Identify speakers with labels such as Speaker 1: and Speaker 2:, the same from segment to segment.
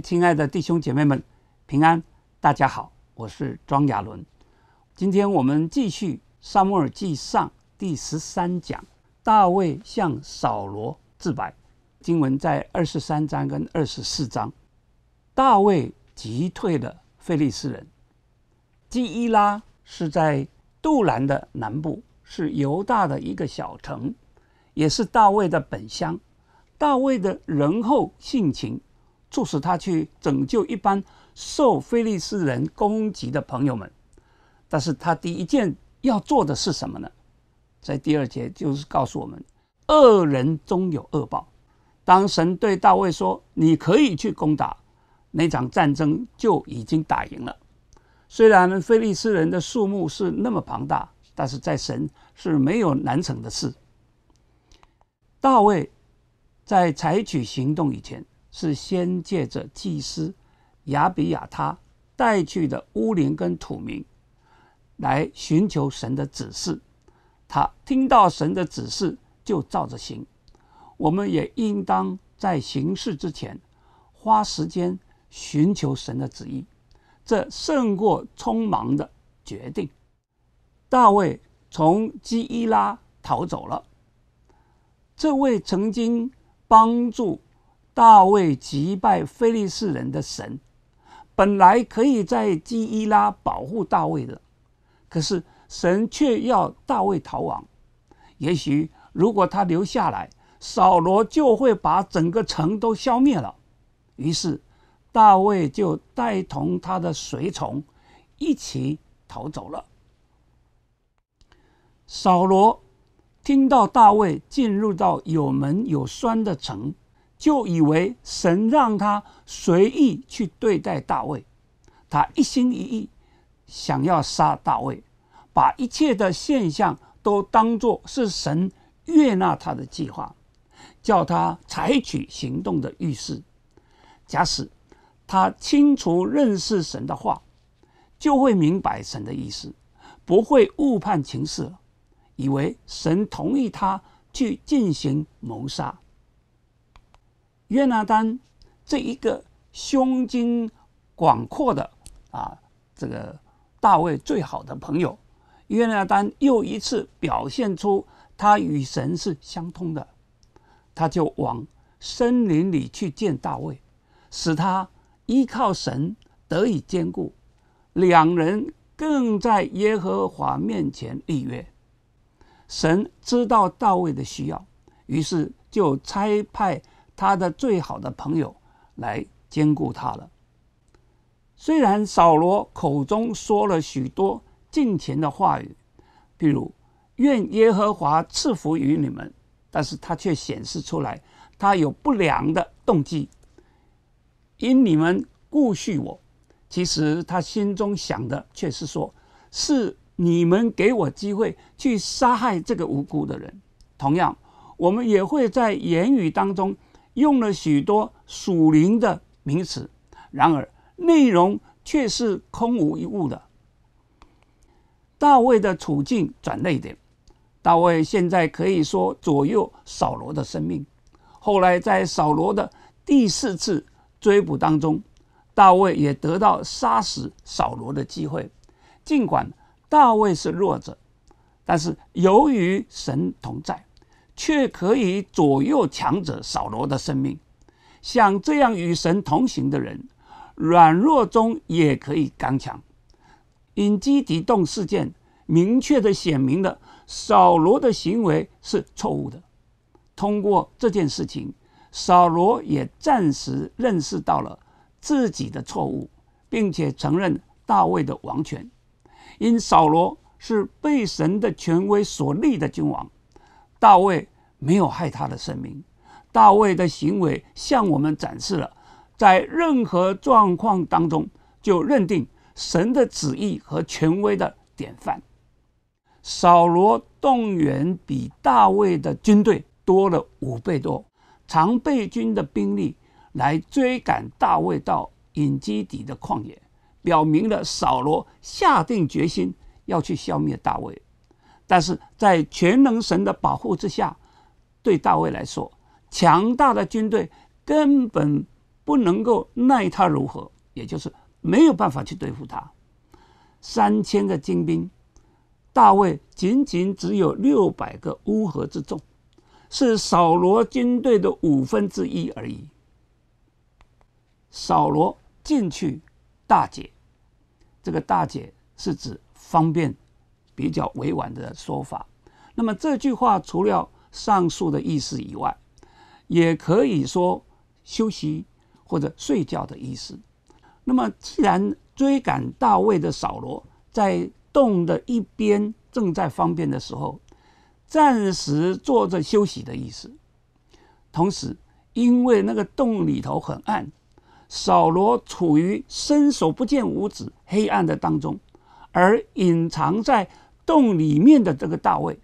Speaker 1: 亲爱的弟兄姐妹们，平安，大家好，我是庄亚伦。今天我们继续《萨母尔记上》第十三讲，大卫向扫罗自白。经文在二十三章跟二十四章。大卫击退了非利士人。基伊拉是在杜兰的南部，是犹大的一个小城，也是大卫的本乡。大卫的仁厚性情。促使他去拯救一般受非利士人攻击的朋友们，但是他第一件要做的是什么呢？在第二节就是告诉我们，恶人终有恶报。当神对大卫说：“你可以去攻打，那场战争就已经打赢了。”虽然非利士人的数目是那么庞大，但是在神是没有难成的事。大卫在采取行动以前。是先借着祭司亚比亚他带去的乌灵跟土民来寻求神的指示，他听到神的指示就照着行。我们也应当在行事之前花时间寻求神的旨意，这胜过匆忙的决定。大卫从基伊拉逃走了，这位曾经帮助。大卫击败非利士人的神，本来可以在基伊拉保护大卫的，可是神却要大卫逃亡。也许如果他留下来，扫罗就会把整个城都消灭了。于是大卫就带同他的随从一起逃走了。扫罗听到大卫进入到有门有栓的城。就以为神让他随意去对待大卫，他一心一意想要杀大卫，把一切的现象都当作是神悦纳他的计划，叫他采取行动的预示。假使他清楚认识神的话，就会明白神的意思，不会误判情势，以为神同意他去进行谋杀。约拿丹这一个胸襟广阔的啊，这个大卫最好的朋友，约拿丹又一次表现出他与神是相通的。他就往森林里去见大卫，使他依靠神得以坚固。两人更在耶和华面前立约。神知道大卫的需要，于是就差派。他的最好的朋友来兼顾他了。虽然扫罗口中说了许多敬虔的话语，譬如愿耶和华赐福于你们，但是他却显示出来他有不良的动机。因你们顾恤我，其实他心中想的却是说：是你们给我机会去杀害这个无辜的人。同样，我们也会在言语当中。用了许多属灵的名词，然而内容却是空无一物的。大卫的处境转了一点，大卫现在可以说左右扫罗的生命。后来在扫罗的第四次追捕当中，大卫也得到杀死扫罗的机会。尽管大卫是弱者，但是由于神同在。却可以左右强者扫罗的生命，像这样与神同行的人，软弱中也可以刚强。引基底洞事件明确的显明了扫罗的行为是错误的。通过这件事情，扫罗也暂时认识到了自己的错误，并且承认大卫的王权。因扫罗是被神的权威所立的君王。大卫没有害他的生命。大卫的行为向我们展示了，在任何状况当中，就认定神的旨意和权威的典范。扫罗动员比大卫的军队多了五倍多常备军的兵力来追赶大卫到隐基底的旷野，表明了扫罗下定决心要去消灭大卫。但是在全能神的保护之下，对大卫来说，强大的军队根本不能够奈他如何，也就是没有办法去对付他。三千个精兵，大卫仅仅只有六百个乌合之众，是扫罗军队的五分之一而已。扫罗进去，大解，这个大解是指方便。比较委婉的说法。那么这句话除了上述的意思以外，也可以说休息或者睡觉的意思。那么既然追赶大卫的扫罗在洞的一边正在方便的时候，暂时坐着休息的意思。同时，因为那个洞里头很暗，扫罗处于伸手不见五指黑暗的当中，而隐藏在。洞里面的这个大卫，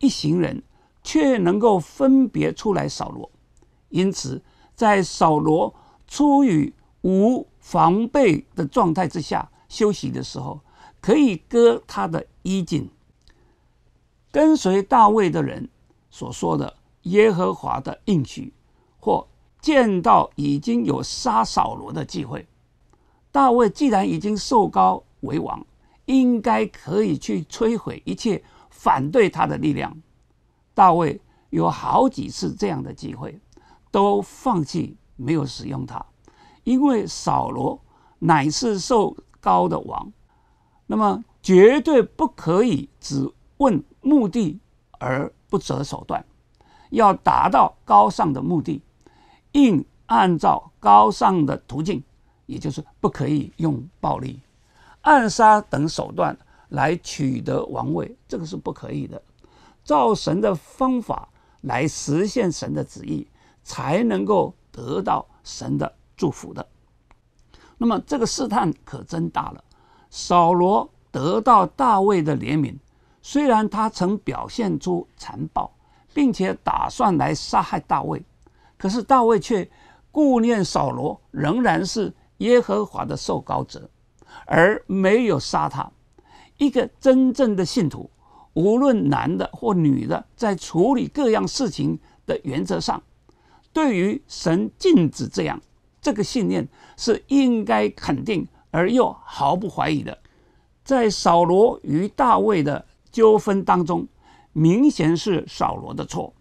Speaker 1: 一行人却能够分别出来扫罗。因此，在扫罗出于无防备的状态之下休息的时候，可以割他的衣襟。跟随大卫的人所说的耶和华的应许，或见到已经有杀扫罗的机会，大卫既然已经受膏为王。应该可以去摧毁一切反对他的力量。大卫有好几次这样的机会，都放弃没有使用它，因为扫罗乃是受高的王，那么绝对不可以只问目的而不择手段。要达到高尚的目的，应按照高尚的途径，也就是不可以用暴力。暗杀等手段来取得王位，这个是不可以的。照神的方法来实现神的旨意，才能够得到神的祝福的。那么这个试探可真大了。扫罗得到大卫的怜悯，虽然他曾表现出残暴，并且打算来杀害大卫，可是大卫却顾念扫罗仍然是耶和华的受膏者。而没有杀他。一个真正的信徒，无论男的或女的，在处理各样事情的原则上，对于神禁止这样这个信念是应该肯定而又毫不怀疑的。在扫罗与大卫的纠纷当中，明显是扫罗的错。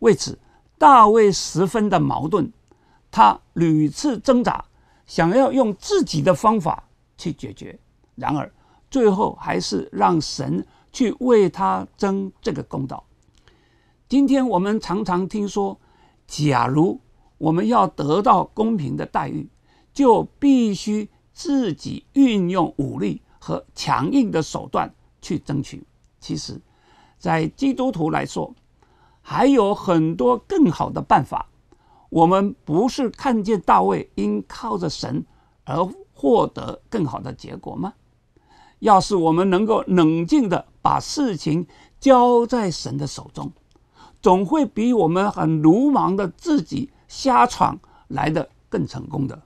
Speaker 1: 为此，大卫十分的矛盾，他屡次挣扎，想要用自己的方法。去解决，然而最后还是让神去为他争这个公道。今天我们常常听说，假如我们要得到公平的待遇，就必须自己运用武力和强硬的手段去争取。其实，在基督徒来说，还有很多更好的办法。我们不是看见大卫因靠着神而。获得更好的结果吗？要是我们能够冷静的把事情交在神的手中，总会比我们很鲁莽的自己瞎闯来的更成功的。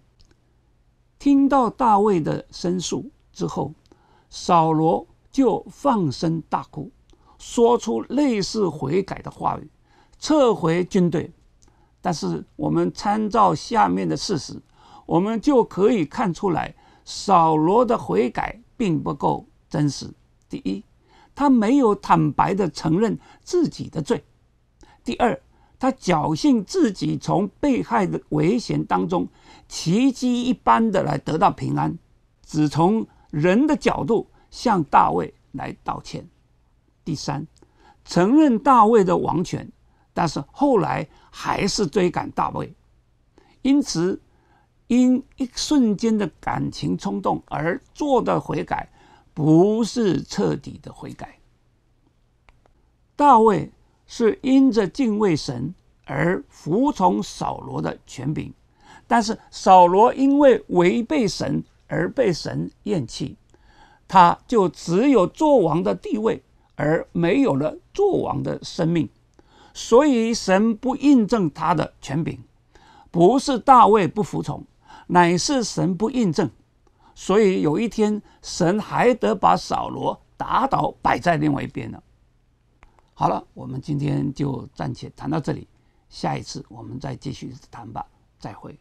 Speaker 1: 听到大卫的申诉之后，扫罗就放声大哭，说出类似悔改的话语，撤回军队。但是我们参照下面的事实。我们就可以看出来，扫罗的悔改并不够真实。第一，他没有坦白的承认自己的罪；第二，他侥幸自己从被害的危险当中奇迹一般的来得到平安，只从人的角度向大卫来道歉；第三，承认大卫的王权，但是后来还是追赶大卫，因此。因一瞬间的感情冲动而做的悔改，不是彻底的悔改。大卫是因着敬畏神而服从扫罗的权柄，但是扫罗因为违背神而被神厌弃，他就只有做王的地位而没有了做王的生命，所以神不印证他的权柄，不是大卫不服从。乃是神不应证，所以有一天神还得把扫罗打倒，摆在另外一边呢。好了，我们今天就暂且谈到这里，下一次我们再继续谈吧。再会。